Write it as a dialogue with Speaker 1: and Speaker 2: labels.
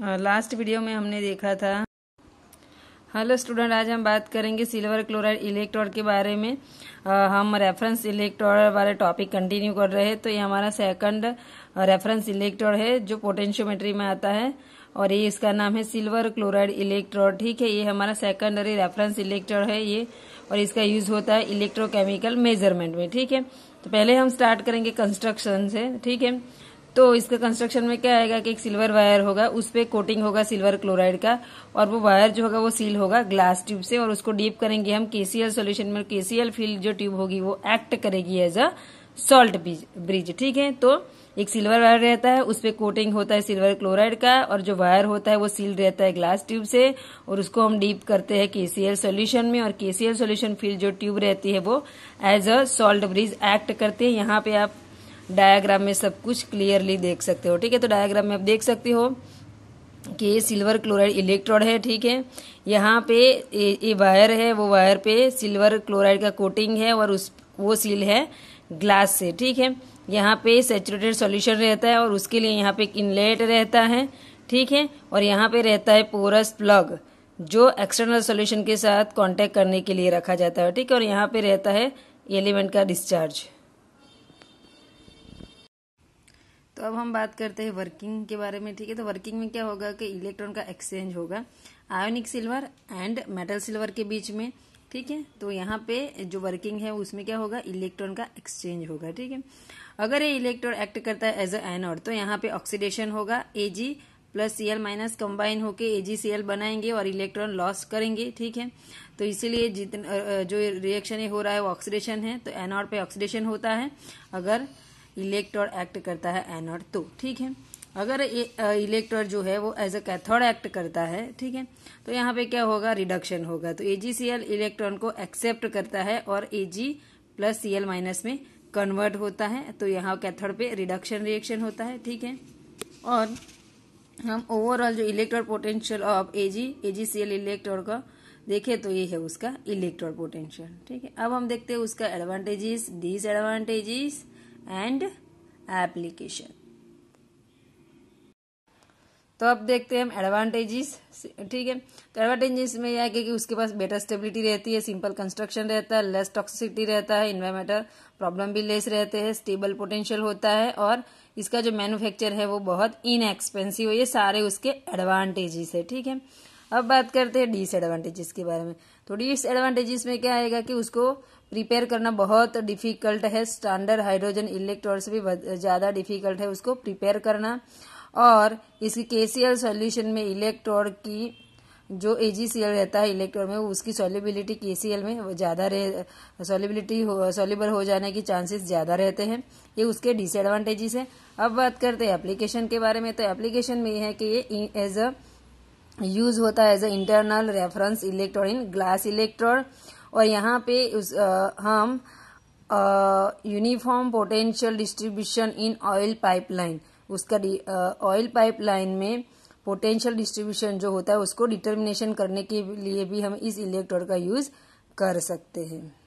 Speaker 1: last video में हमने देखा था हेलो स्टूडेंट आज हम बात करेंगे सिल्वर क्लोराइड इलेक्ट्रोड के बारे में आ, हम रेफरेंस इलेक्ट्रोड वाले टॉपिक कंटिन्यू कर रहे हैं तो ये हमारा सेकंड रेफरेंस इलेक्ट्रोड है जो पोटेंशियोमेट्री में आता है और ये इसका नाम है सिल्वर क्लोराइड इलेक्ट्रोड ठीक है ये हमारा सेकेंडरी रेफरेंस इलेक्ट्रोड है ये और इसका यूज होता है इलेक्ट्रोकेमिकल मेजरमेंट में ठीक है तो पहले हम स्टार्ट करेंगे कंस्ट्रक्शन से ठीक है तो इसका कंस्ट्रक्शन में क्या आएगा कि एक सिल्वर वायर होगा उस पर कोटिंग होगा सिल्वर क्लोराइड का और वो वायर जो होगा वो सील होगा ग्लास ट्यूब से और उसको डीप करेंगे हम केसीएल सोल्यूशन में केसीएल फील जो ट्यूब होगी वो एक्ट करेगी एज अ सॉल्ट ब्रिज ठीक है तो एक सिल्वर वायर रहता है उस पर कोटिंग होता है सिल्वर क्लोराइड का और जो वायर होता है वो सील रहता है ग्लास ट्यूब से और उसको हम डीप करते हैं केसीएल सोल्यूशन में और केसीएल सोल्यूशन फील जो ट्यूब रहती है वो as a salt bridge act करते हैं यहाँ पे आप डायग्राम में सब कुछ क्लियरली देख सकते हो ठीक है तो डायग्राम में आप देख सकते हो कि ये सिल्वर क्लोराइड इलेक्ट्रोड है ठीक है यहाँ पे ये, ये वायर है वो वायर पे सिल्वर क्लोराइड का कोटिंग है और उस वो सील है ग्लास से ठीक है यहाँ पे सेचुरेटेड सॉल्यूशन रहता है और उसके लिए यहाँ पे एक इनलेट रहता है ठीक है और यहाँ पे रहता है पोरस प्लग जो एक्सटर्नल सॉल्यूशन के साथ कांटेक्ट करने के लिए रखा जाता है ठीक है और यहाँ पे रहता है एलिमेंट का डिस्चार्ज तो अब हम बात करते हैं वर्किंग के बारे में ठीक है तो वर्किंग में क्या होगा कि इलेक्ट्रॉन का एक्सचेंज होगा ionic silver and metal silver के बीच में ठीक है तो यहाँ पे जो वर्किंग है उसमें क्या होगा इलेक्ट्रॉन का एक्सचेंज होगा ठीक है अगर ये इलेक्ट्रॉन एक्ट करता है एज अ एनोड तो यहाँ पे ऑक्सीडेशन होगा AG plus C L minus combine होकर ए बनाएंगे और इलेक्ट्रॉन लॉस करेंगे ठीक है तो इसीलिए जितना जो रिएक्शन हो रहा है वो ऑक्सीडेशन है तो एनॉड पे ऑक्सीडेशन होता है अगर इलेक्ट और एक्ट करता है एनोड तो ठीक है अगर इलेक्ट्रॉन जो है वो एज अ कैथोड एक्ट करता है ठीक है तो यहाँ पे क्या होगा रिडक्शन होगा तो एजीसीएल इलेक्ट्रॉन को एक्सेप्ट करता है और एजी प्लस सीएल माइनस में कन्वर्ट होता है तो यहाँ कैथोड पे रिडक्शन रिएक्शन होता है ठीक है और हम ओवरऑल जो electron potential of AG AGCL electron का देखे तो ये है उसका इलेक्ट्रॉन पोटेंशियल ठीक है अब हम देखते हैं उसका एडवांटेजेस डिसएडवांटेजेस एंड एप्लीकेशन तो अब देखते हैं हम एडवांटेजेस ठीक है तो एडवांटेजेस में यह है कि उसके पास बेटर स्टेबिलिटी रहती है सिंपल कंस्ट्रक्शन रहता है लेस टॉक्सिसिटी रहता है इन्वायरमेंटल प्रॉब्लम भी लेस रहते हैं स्टेबल पोटेंशियल होता है और इसका जो मैन्युफैक्चर है वो बहुत इनएक्सपेंसिव है ये सारे उसके एडवांटेजेस है ठीक है अब बात करते हैं डिसएडवांटेजेस के बारे में तो डिसएडवांटेजेस में क्या आएगा कि उसको प्रिपेयर करना बहुत डिफिकल्ट है स्टैंडर्ड हाइड्रोजन इलेक्ट्रॉन से भी ज़्यादा डिफिकल्ट है उसको प्रिपेयर करना और इसकी के सॉल्यूशन में इलेक्ट्रोड की जो एजीसीएल रहता है इलेक्ट्रोड में उसकी सोलिबिलिटी के में ज़्यादा रह सॉलिबिलिटी सॉलिबल हो जाने की चांसेस ज़्यादा रहते हैं ये उसके डिसएडवांटेजेस हैं अब बात करते हैं एप्लीकेशन के बारे में तो एप्लीकेशन में ये है कि ये एज अ यूज होता है as a internal reference electron in glass electron और यहाँ पे उस, आ, हम uniform potential distribution in oil pipeline उसका ऑयल पाइपलाइन में पोटेंशियल डिस्ट्रीब्यूशन जो होता है उसको डिटर्मिनेशन करने के लिए भी हम इस इलेक्ट्रॉन का यूज कर सकते हैं